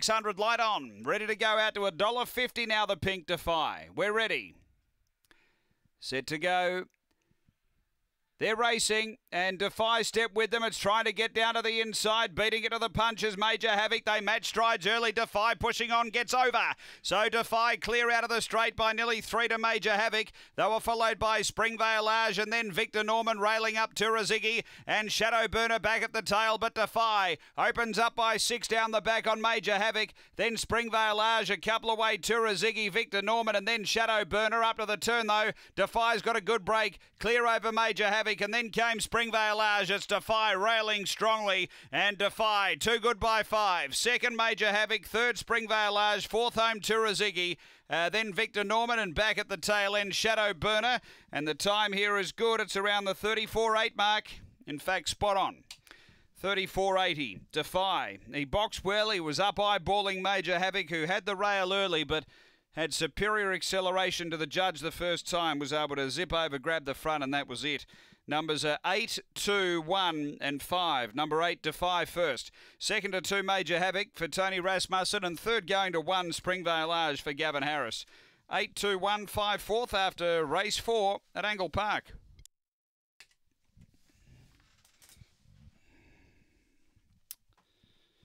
600 light on. Ready to go out to a dollar fifty now, the Pink Defy. We're ready. Set to go. They're racing, and Defy Step with them. It's trying to get down to the inside, beating it to the punches. Major Havoc, they match strides early. Defy pushing on, gets over. So Defy clear out of the straight by nearly three to Major Havoc. They were followed by Springvale Age and then Victor Norman railing up to Raziggy and Shadow Burner back at the tail. But Defy opens up by six down the back on Major Havoc. Then Springvale Age a couple away to Raziggy, Victor Norman, and then Shadow Burner up to the turn though. Defy's got a good break, clear over Major Havoc. And then came Springvale Arge. It's Defy railing strongly. And Defy, two good by five. Second, Major Havoc. Third, Springvale Arge. Fourth, home Turazigi. Uh, then Victor Norman and back at the tail end, Shadow Burner. And the time here is good. It's around the 34.8 mark. In fact, spot on. 34.80. Defy. He boxed well. He was up eyeballing Major Havoc, who had the rail early, but had superior acceleration to the judge the first time, was able to zip over, grab the front, and that was it. Numbers are 8, 2, 1 and 5. Number 8 to 5 first. Second to 2 Major Havoc for Tony Rasmussen and third going to 1 Springvale Arge for Gavin Harris. 8, 2, 1, 5, fourth after race 4 at Angle Park.